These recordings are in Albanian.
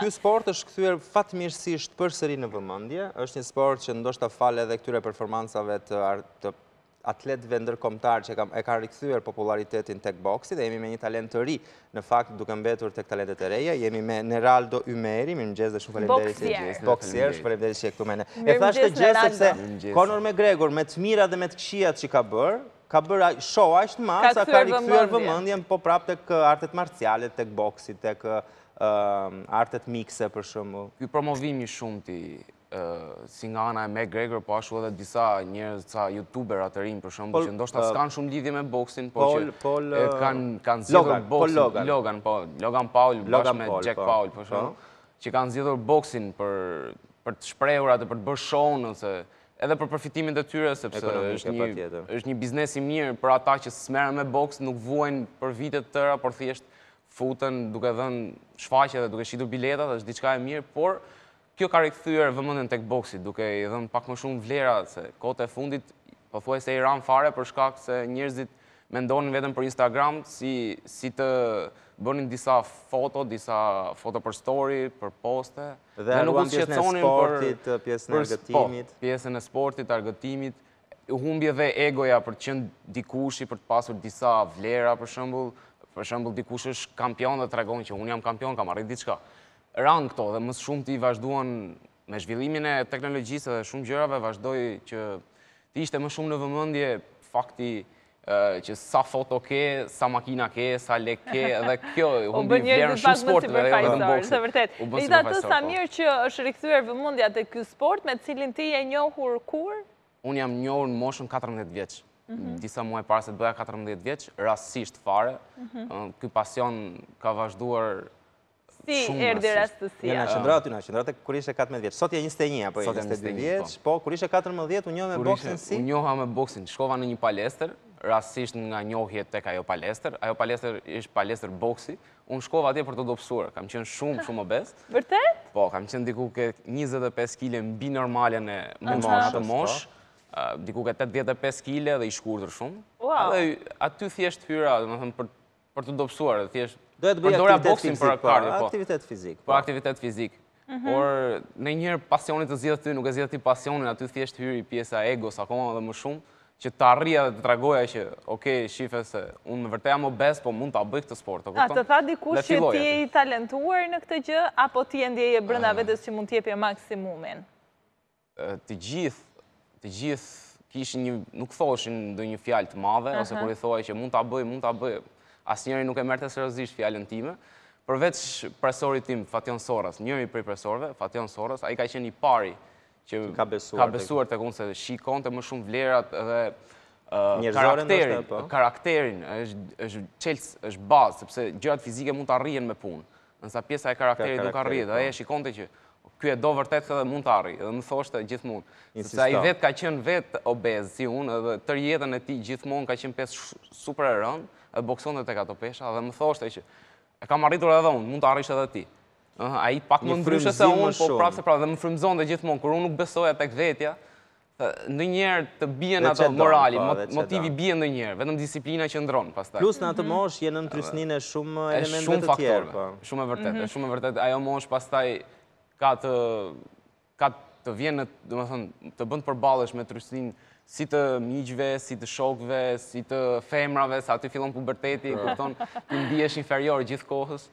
Ky sport është këthyër fatmirësisht për sëri në vëmëndje, është një sport që ndoshtë të fale dhe këtyre performansave të atletve ndërkomtar që e ka rikëthyër popularitetin tek boksit, dhe jemi me një talent të ri në fakt duke mbetur tek talentet e reja, jemi me Neraldo Ymeri, mirë mëgjes dhe shumë falemderi që e gjithë. Boksier, shumë e këtu mene. E thashtë të gjithë sepse Conor McGregor me të mira dhe me të këshiat që ka bërë, ka bërë shoa ishtë ma, sa ka rikëthyër vëmëndjen po prap tek artet marcialet, tek boksi, tek Ehm, artet mikse për shumë. Ky promovimi shumë ti, si nga ana e McGregor, po ashtu edhe disa njerëz, ca youtuber atërin për shumë, që ndoshta s'kanë shumë lidhje me boxin, po që kanë zidhur boxin, Logan, po, Logan Paul, bashkë me Jack po. Paul, për shumë, po. që kanë zidhur boxin për të shprehur atë, për të bërë shonë, nëse, edhe për përfitimin të tyre, sepse është një biznes i mirë për ata që smerën me boks, nuk vuajnë për vitet tëra, por thjesht futën duke dhenë shfaqe dhe duke shqitur biletat, është diçka e mirë, por kjo ka rikëthyre vëmëndën të këboksit, duke i dhënë pak më shumë vlera, se kote e fundit, po thuaj se i ranë fare për shkak se njërzit me ndonin vetëm për Instagram, si, si të bënin disa foto, disa foto për story, për poste. Dhe nuk pjesën e sportit, pjesën e argëtimit. Po, pjesën e sportit, argëtimit, humbje dhe egoja për të qenë dikushi, për të pasur disa vlera, për shëmbull, për shembull dikush është kampion dhe tregon që un jam kampion, kam arrit diçka. Ran këto dhe më shumë ti vazhduan me zhvillimin e teknologjisë dhe shumë gjërave vazhdoi që ti ishte më shumë në vëmendje fakti që sa foto ke, sa makina ke, sa lek ke dhe kjo u bën një vlerë shumë sporti për ai. Është vërtet. Edhe ato sa mirë që është rikthyer vëmendja te ky sport me të cilin ti je njohur kur? Un jam njohur në moshën 14 vjeç. Mhm. disa muaj parë se të bëja 14 vjeq, rastësisht fare. Mhm. Këj pasion ka vazhduar shumë rasisht. Si, erdi rastësia. Në qëndrat, në qëndrat e kur ishe 14 vjeq. Sot e 21, apo e 22 vjeq. po kur ishe 14, u njoha me boxin si? U njoha me boxin, shkova në një palester, rastësisht nga njohjet tek ajo palester. Ajo palester ishë palester boxi. Unë shkova atje për të dopsuar, kam qenë shumë, shumë obes. Vërtet? Po, kam qenë diku ke 25 kile mbi normalën e mund diku ka 85 kg dhe i shkurtër shumë. Edhe aty thjesht hyra, do të për për të dobësuar, thjesht do të bëj aktivitet për po, po. Aktivitet fizik. Po, po. aktivitet fizik. Mhm. Por në një herë të zgjidh ty, nuk e zgjidh ti pasionin, aty thjesht hyri pjesa egos akoma edhe më shumë që të arria dhe të tragoja që, oke, shife se unë në vërteja më besë, po mund të abëj këtë sport, të kupton? A të tha dikush që ti e i talentuar në këtë gjë, apo ti e ndjeje brëna ah. vetës që mund tjepje jo maksimumin? Të gjithë, të gjithë kishin një, nuk thoshin ndë një fjallë të madhe, ose kur i thoi që mund të abëj, mund të abëj, As njëri nuk e mërë të serozisht fjallën time, përveç presori tim, Fation Soras, njëri prej presorve, Fation Soras, a i ka qenë i pari që ka besuar, ka besuar të kunë se shikon të më shumë vlerat dhe karakterin, po. karakterin, është qelës, është bazë, sepse gjërat fizike mund të arrijen me punë, nësa pjesa e karakterit nuk arrijet, dhe po. e shikon të që, kjo e do vërtet se mund të arri, dhe më thoshtë gjithmon. Se a i vetë ka qenë vetë obez, si unë, edhe tërë jetën e ti gjithmon ka qenë pesë super e rëndë, dhe boksonë dhe të kato pesha, dhe më thoshtë që e kam arritur edhe unë, mund të arrisht edhe ti. A i pak më ndryshë se unë, po prapë se prapë, dhe më frimzon dhe gjithmon, kër unë nuk besoja të këvetja, në njerë të bjen ato morali, po, motivi bjen në njerë, vetëm disiplina që ndronë Plus në atë mhm. mosh jenë në trysnin e shumë elementet të tjerë. Po. Shumë e vërtet, mhm. shumë e vërtet, ajo mosh pastaj ka të ka të vjenë, dhe më thënë, të bëndë përbalesh me trusin si të miqve, si të shokve, si të femrave, sa të fillon puberteti, pra. kërton, të ndihesh inferior gjithë kohës.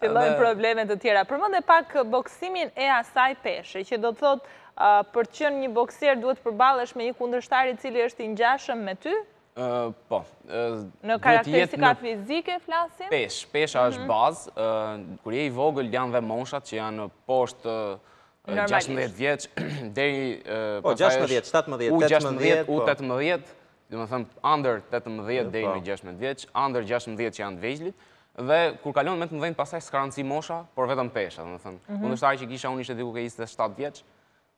Fillon problemet të tjera. Përmënd e pak uh, boksimin e asaj peshe, që do të thotë, uh, për qënë një boksir duhet përbalesh me një kundrështari cili është i njashëm me ty, Po. Në karakteristika fizike, flasim? Pesh, pesh është mhm. bazë. Kur je i vogël, janë dhe monshat që janë poshtë 16 vjeç, deri... Po, 16, 17, 18. 16, u 18, dhe më thëmë, under 18, deri në 16 vjeç, under 16 që janë të vejgjlit, dhe kur kalonë me të mëdhenjë pasaj si mosha, por vetëm pesha, dhe më thëmë. që kisha, unë ishte diku ke 27 vjeç.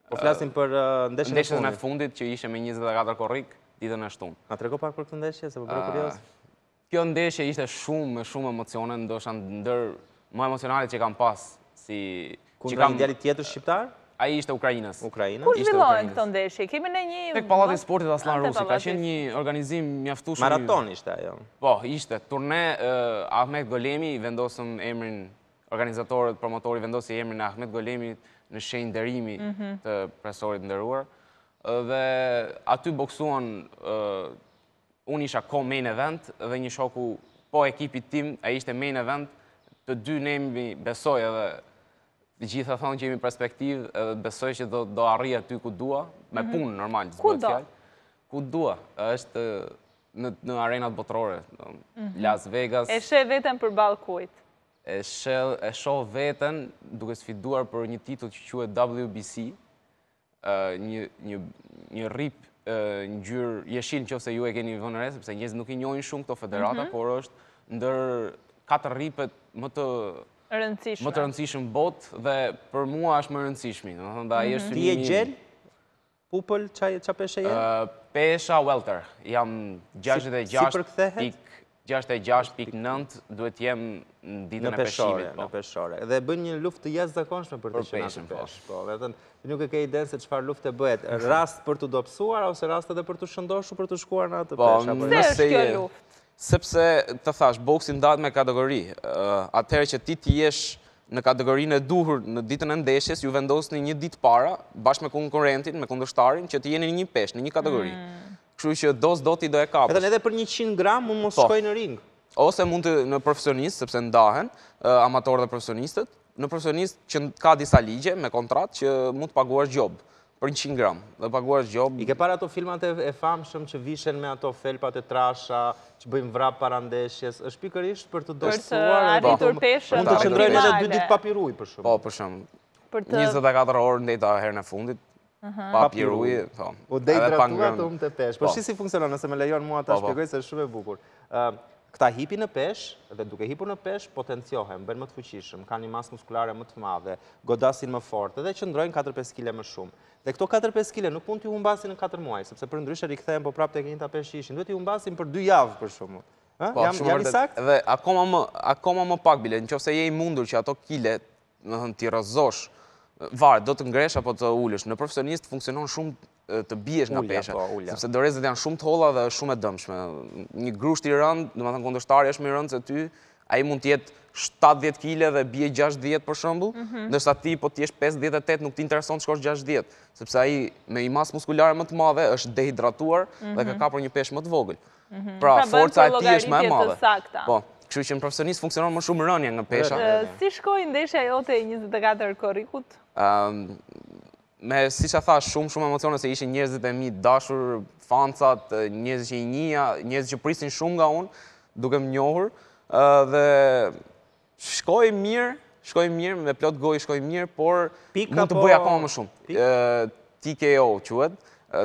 Po, flasim për ndeshën e fundit. Ndeshën fundit, që ishe me 24 korrik ditën e shtunë. A pak për këtë ndeshje, se përbërë po ah, kurios? Kjo ndeshje ishte shumë, shumë emocionën, ndo ndër, ndërë më emocionalit që kam pas. Kundër një djarit tjetër shqiptar? A i ishte Ukrajinës. Ukrajinës? Kur zhvillohen këto ndeshje? Kemi në një... Tek Palatit Sportit Aslan Rusi, ka qenë një organizim mjaftu shumë... Maraton ishte ajo? Po, ishte. Turne Ahmet Golemi, vendosëm emrin organizatorët, promotori, vendosi emrin Ahmet Golemi në shenjë ndërimi mhm. të presorit ndëruar dhe aty boksuan, unë isha ko main event, dhe një shoku, po ekipit tim, e ishte main event, të dy nemi besoj edhe, gjithë gjitha thonë që jemi perspektiv, edhe besoj që do arri aty ku dua, me mhm. punë normal, ku do? Ku dua, është në arenat botërore, mhm. Las Vegas. E shë vetën për kujt? E shë vetën duke sfiduar për një titull që që që e WBC, një rip një gjyrë jeshin që ose ju e keni vënëre, sepse njës nuk i njojnë shumë këto federata, mhm. por është ndër 4 ripet më të më të rëndësishëm botë dhe për mua është më rëndësishmi. Mhm. Ti e gjel? Pupël qa peshe e? Pesha Welter. Jam 6.6. Si për këthehet? 66.9 duhet jem ditën e peshimit. Në peshore, në peshore. Dhe bën një luft të jesë zakonshme për të qenat në pesh. Po, vetën, nuk e ke i denë se qëfar luft e bëhet. Rast për të dopsuar, ose rast edhe për të shëndoshu, për të shkuar në atë pesh. Po, nëse e... Sepse, të thash, boksi datë me kategori. atëherë që ti t'jesh në kategorin e duhur në ditën e ndeshjes, ju vendosni një ditë para, bashkë me konkurentin, me kundërshtarin, që në një peshë, në një kategori. Kështu që dos do ti do e kapës. Edhe për 100 gram mund mos po. shkoj në ring. Ose mund të në profesionist, sepse ndahen, amatorët dhe profesionistët, në profesionist që ka disa ligje me kontrat që mund të paguar gjobë për 100 gram Do paguash gjob. I ke parë ato filmat e famshëm që vishen me ato felpat e trasha, që bëjmë vrap para ndeshjes, është pikërisht për të dosuar... Për të arritur peshën. Mund të qëndrojnë edhe 2 ditë papiruj, për shumë. Po, për shumë. 24 orë ndeta herën e fundit, papir ujë, thonë. Po, po të umë të peshë. Po, po shi si funksionon, nëse me lejon mua të po, shpjegoj se shumë e bukur. Këta hipi në peshë, dhe duke hipur në peshë, potenciohem, bërë më të fuqishëm, ka një masë muskulare më të madhe, godasin më fortë, dhe që ndrojnë 4-5 kile më shumë. Dhe këto 4-5 kile nuk mund t'ju humbasin në 4 muaj, sepse për ndryshe rikëthejem, po prap të e një peshë ishin, duhet t'ju humbasin për 2 javë për shumë. Jam i sakt? Dhe akoma më pak, bile, në qofse je i mundur që ato kile, në t'i rëzosh, varë, do të ngresh apo të ullësh, në profesionist funksionon shumë të biesh nga pesha, po, sepse dorezët janë shumë të holla dhe shumë e dëmshme. Një grusht i rëndë, në më thënë kondështari është më i rëndë se ty, a i mund tjetë 70 kile dhe bie 60 për shëmbu, mhm. nështë ati po t'jesh 58 nuk t'intereson të shkosh 60, sepse a i me i masë muskulare më të madhe është dehidratuar dhe ka mhm. ka për një pesh më të vogël. Mhm. Pra, pra, forca e ti është më e madhe. Po, kështë që në profesionist funksionon më shumë rënja nga pesha. Si shkoj ndeshja jote e 24 korikut? Ehm, me, si që tha, shumë, shumë emocione se ishin 20.000 e mi dashur, fansat, njerëzit që i njëja, njerëzit që prisin shumë nga unë, duke më njohur, dhe shkoj mirë, shkoj mirë, me plot goj shkoj mirë, por Pika mund të po- bëj akoma më shumë. TKO, jo, quet,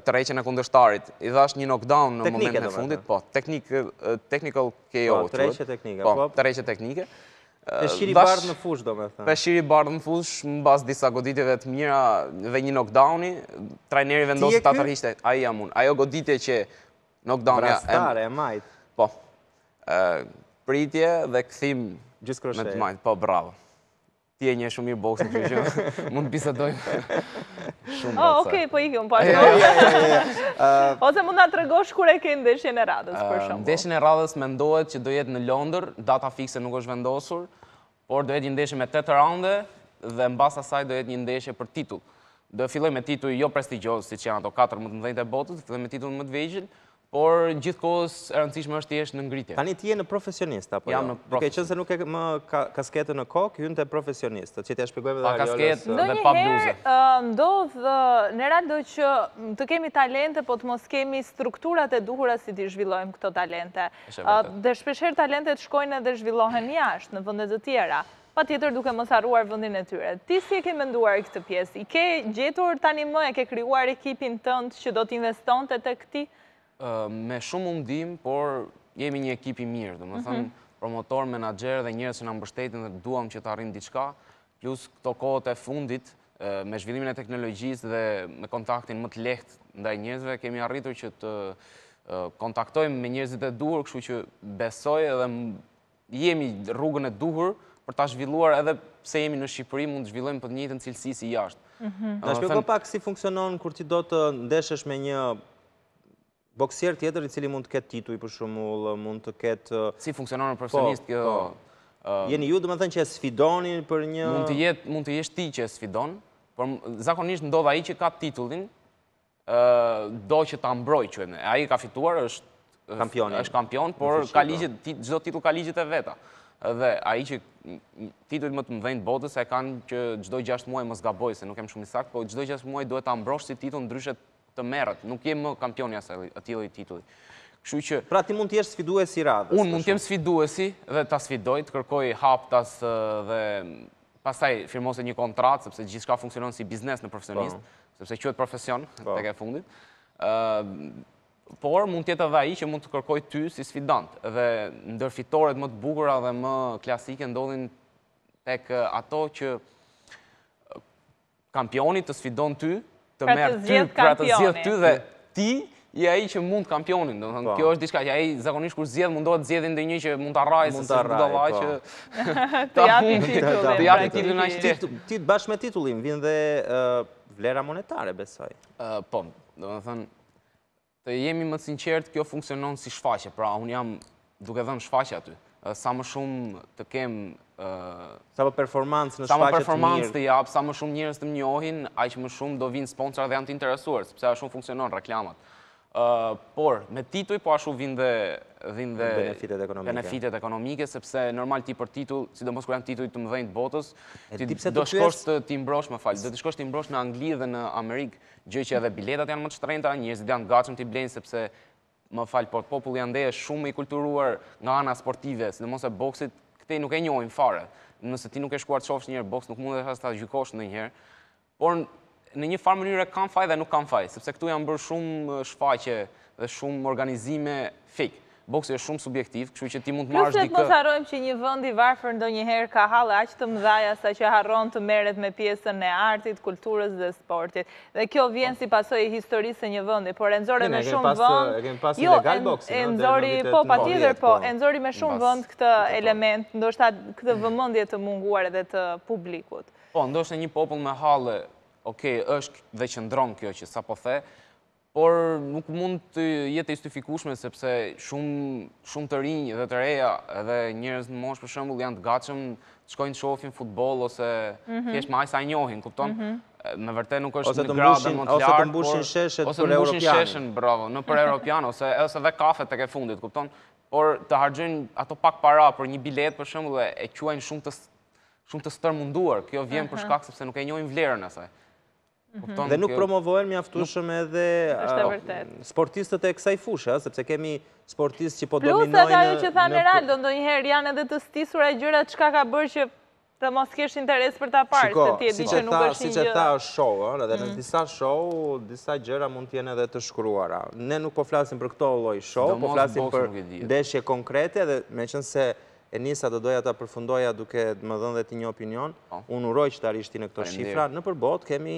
të reqen e kundështarit. I dhe një knockdown në momentin e fundit. Po, technical KO, jo, quet. Po, të Po, teknike. Po, po. teknike. Peshiri ehm, bardë në fush, do me thëmë. Peshqiri bardë në fush, më basë disa goditjeve të mira dhe një knockdowni, trajneri vendosë të atërhishte, aji jam unë. Ajo goditje që knockdownja... Brastare, e majtë. Po, ehm, pritje dhe këthim... Gjusë kroshe. Me të majtë, po, bravo. Ti e një shumë mirë boxe, që që mund të bisedojmë. Shumë boxe. O, okej, po i kjo më pashtë. Ose mund nga të rëgosh kure ke ndeshjen e radhës, për ehm, shumë. Ndeshjen e radhës me ndohet që do jetë në Londër, data fikse nuk është vendosur por do jetë një ndeshje me 8 raunde dhe në basa saj do jetë një ndeshje për titull. Do filloj me titull jo prestigjoz, si që janë ato 4 më të mëdhenjt të botës, filloj me titull më të vejgjën, por në gjithë kohës e rëndësishme është jesh në ngritje. Tani ti je në profesionist, apo? Jam jo? në profesionist. Dike që se nuk e më kasketë në kokë, jënë të profesionist, që ti e shpikojme dhe ariolës dhe pa bluze. Ndodhë, në do që të kemi talente, po të mos kemi strukturat e duhura si të zhvillojmë këto talente. Dhe shpesher talente të shkojnë edhe zhvillohen jashtë, në vëndet të tjera pa tjetër duke më saruar vëndin e tyre. Ti si e ke mënduar këtë pjesë? I ke gjetur tani më e ke kryuar ekipin tëndë që do t'investon të të këti? me shumë mundim, por jemi një ekipi mirë, mhm. dhe më thëmë promotor, menager dhe njërës që në mbështetin dhe duham që të arrim diçka, plus këto kohët e fundit, me zhvillimin e teknologjisë dhe me kontaktin më të lehtë ndaj njërzve, kemi arritur që të kontaktojmë me njërzit e duhur, këshu që besoj edhe jemi rrugën e duhur për ta zhvilluar edhe pse jemi në Shqipëri, mund të zhvillojmë për në cilësi si jashtë. Mhm. Po në shpjo pak si funksionon kur ti do të ndeshesh me një boksier tjetër i cili mund të ketë tituj për shumull, mund të ketë... Uh, si funksionon po, në profesionist kjo... Po. Uh, Jeni ju dhe me thënë që e sfidoni për një... Mund të jesh ti që e sfidon, por zakonisht ndodha i që ka titullin, uh, do që ta ambroj që e me. Aji ka fituar është... është kampion, por gjithdo titull ka ligjit e veta. Dhe aji që titullin më të më mdhejnë botës e kanë që gjdo 6 muaj më zgaboj, se nuk kem shumë i sakt, po gjdo 6 muaj duhet ta mbrosh si titull në dryshet të merët, nuk jemë më kampioni atylloj atyloj titulli. Kështu që... Pra ti mund të jeshtë sfiduesi i radhës? Unë mund të jeshtë sfiduesi dhe t'a sfidoj, të kërkoj haptas dhe pasaj firmose një kontrat, sepse gjithka funksionon si biznes në profesionist, po. sepse qëtë profesion po. të ke fundit, por mund të jetë edhe aji që mund të kërkoj ty si sfidant, dhe ndërfitoret më të bugra dhe më klasike ndodhin tek ato që kampionit të sfidon ty, të merë ty, pra të zjedh pra ty dhe ti i aji që mund kampionin, të po. kjo është diçka që aji zakonisht kur zjedh mundohet zjedhin dhe një që mund të rajë, mund të rajë, po. Të japin titullin. Të japin titullin Ti të bashkë me titullin, vinë dhe vlera monetare, besoj. Po, do të thënë, të jemi më sinqert, kjo funksionon si shfaqe, pra unë jam duke dhe në shfaqe aty. Sa më shumë të kemë Sa më performancë në shfaqet mirë. Sa më performancë të japë, sa më shumë njërës të më njohin, aq më shumë do vinë sponsor dhe janë të interesuar, sepse a shumë funksionon reklamat. Por, me tituj, po a shumë vinë dhe benefitet ekonomike, sepse normal ti për tituj, si do mos kur janë tituj të më dhejnë botës, ti do shkosh të ti mbrosh, më falj, do të shkosh të mbrosh në Angli dhe në Amerikë, gjë që edhe biletat janë më të shtrejnëta, njërës dhe janë gacëm të i blenjë, sepse, më falj, por popull janë dhe shumë i kulturuar nga ana sportive, si do mos e boksit, këte nuk e njojnë fare. Nëse ti nuk e shkuar të shofsh njërë boks, nuk mund dhe të të gjykosh në njëherë. Por në një farë mënyre kam faj dhe nuk kam faj, sepse këtu janë bërë shumë uh, shfaqe dhe shumë organizime fake boksi është shumë subjektiv, kështu që ti mund të marrësh dikë. të mos harrojmë që një vend i varfër ndonjëherë ka halë aq të mëdha sa që harron të merret me pjesën e artit, kulturës dhe sportit. Dhe kjo vjen si pasojë e historisë së një vendi, por e me shumë vend. e kemi pas jo, legal boksi. Jo, e nxori po patjetër, po, po e nxori me shumë vend këtë element, ndoshta këtë vëmëndje të munguar edhe të publikut. Po, ndoshta një popull me halë okay, është veçëndron kjo që sapo the, Por nuk mund të jetë istifikushme, sepse shumë të rinjë dhe të reja edhe njërës në moshë për shëmbull janë të gacëm të shkojnë të shohin futbol ose kjesht mhm. ma e sa njohin, kupton? Mhm. Me vërte nuk është në gradë më të lartë, ose të mbushin sheshet për Europiani. Ose të mbushin sheshen, bravo, në për europian ose edhe kafe të ke fundit, kupton? Por të hargjën ato pak para për një bilet për shembull e quajnë shumë të stërmunduar, kjo vjen për shkak sepse nuk e njohin vlerën asaj. Mhm. Dhe nuk promovohen mjaftushëm edhe uh, sportistët e kësaj fushë, sepse kemi sportistë që po dominojnë... Plus, atë ajo që tha Meraldo, po- ndo njëherë janë edhe të stisur e gjyrat qka ka bërë që të mos kesh interes për ta parë, se ti di që nuk është një gjyra. Si që tha show, edhe në mhm. disa show, disa gjyra mund t'jene edhe të shkruara. Ne nuk po flasim për këto loj show, po flasim për deshje konkrete, dhe me qënë se e njësa të doja të përfundoja duke më dhëndhe të një opinion, po. unë uroj që të arishti në këto shifra, në përbot kemi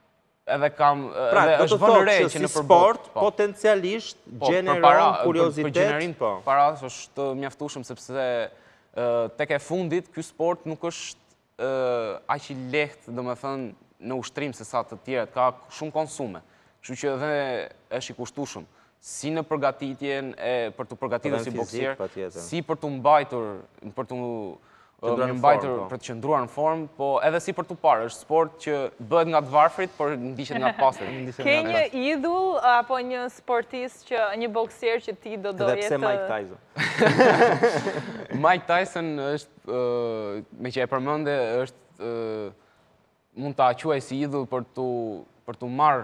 edhe kam... Pra, do të thotë që si sport, po. potencialisht, po, generon kuriozitet... Për po. po. Para, është mjaftushëm, sepse teke fundit, kjo sport nuk është aqë i lehtë, dhe me thënë, në ushtrim se sa të tjere, ka shumë konsume. Që që edhe është i kushtushëm. Si në përgatitjen, për të përgatitjen si boksier, si për të mbajtur, për të mbajtur, të mbajtur po. për të qëndruar në form, po edhe si për të parë, është sport që bëhet nga të varfrit, por ndishet nga të pasit. Ke një idhull, apo një sportist, një boksier që ti do dojetë... Dhe pse Mike Tyson? Mike Tyson është, me që e përmënde, është mund të e si idhull për të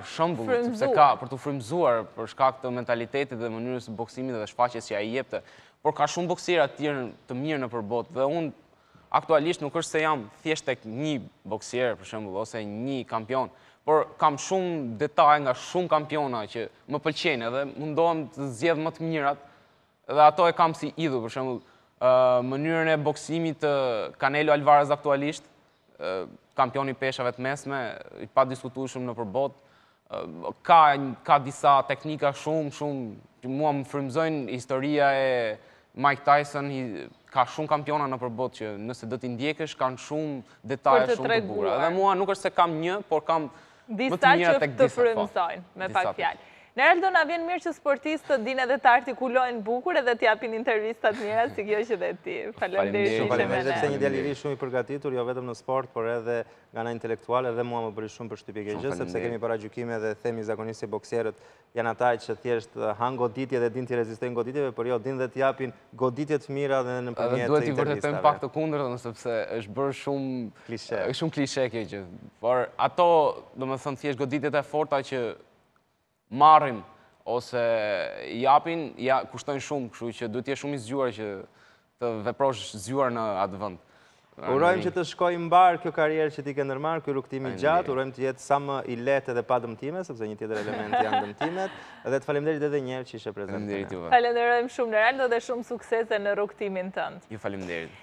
sepse ka, për të frimzuar për shkak të mentalitetit dhe mënyrës boksimit dhe shfaqes që a i jepte. Por ka shumë boksirat tjerë të mirë në përbot, dhe unë aktualisht nuk është se jam thjesht tek një boksier për shembull, ose një kampion, por kam shumë detaje nga shumë kampiona që më pëlqejnë edhe mundohem të zgjedh më të mirat. Dhe ato e kam si idhu për ë mënyrën e boksimit të Canelo Alvarez aktualisht, kampioni i peshave të mesme, i pa diskutueshëm në përbot, ka ka disa teknika shumë shumë që mua më frymzojnë historia e Mike Tyson, ka shumë kampiona në përbot që nëse do t'i ndjekësh, kanë shumë detaje shumë të bura. Dhe mua nuk është se kam një, por kam më të mirë të këtë disa. Po. Disa që të me pak fjallë. Në Aldo na vjen mirë që sportistët dinë edhe të artikulojnë bukur edhe të japin intervista të mira, si kjo që dhe ti. Faleminderit shumë. Faleminderit shumë. Edhe një djalë i ri shumë i përgatitur, jo vetëm në sport, por edhe nga ana intelektuale dhe mua më bëri shumë përshtypje kjo gjë, sepse kemi paragjykime dhe themi zakonisht se bokserët janë ata që thjesht eh, han goditje dhe dinë të rezistojnë goditjeve, por jo dinë dhe të japin goditje mira dhe në përmjet të intervistave. Duhet të vërtetojmë pak të kundërt, domosë sepse është bërë shumë klishe. Është shumë klishe kjo gjë. Por ato, domosë thjesht goditjet e forta që marrim ose japin, ja kushtojnë shumë, kështu që duhet të jesh shumë i zgjuar që të veprosh zgjuar në atë vend. Urojmë që të shkoj mbar kjo karrierë që ti ke ndërmarrë, ky rrugtim i gjatë, urojmë të jetë sa më i lehtë dhe pa dëmtime, sepse një tjetër element janë dëmtimet, dhe të faleminderit edhe një herë që ishe prezente. Faleminderit juve. Falenderojmë shumë Neraldo dhe shumë suksese në rrugtimin tënd. Ju faleminderit.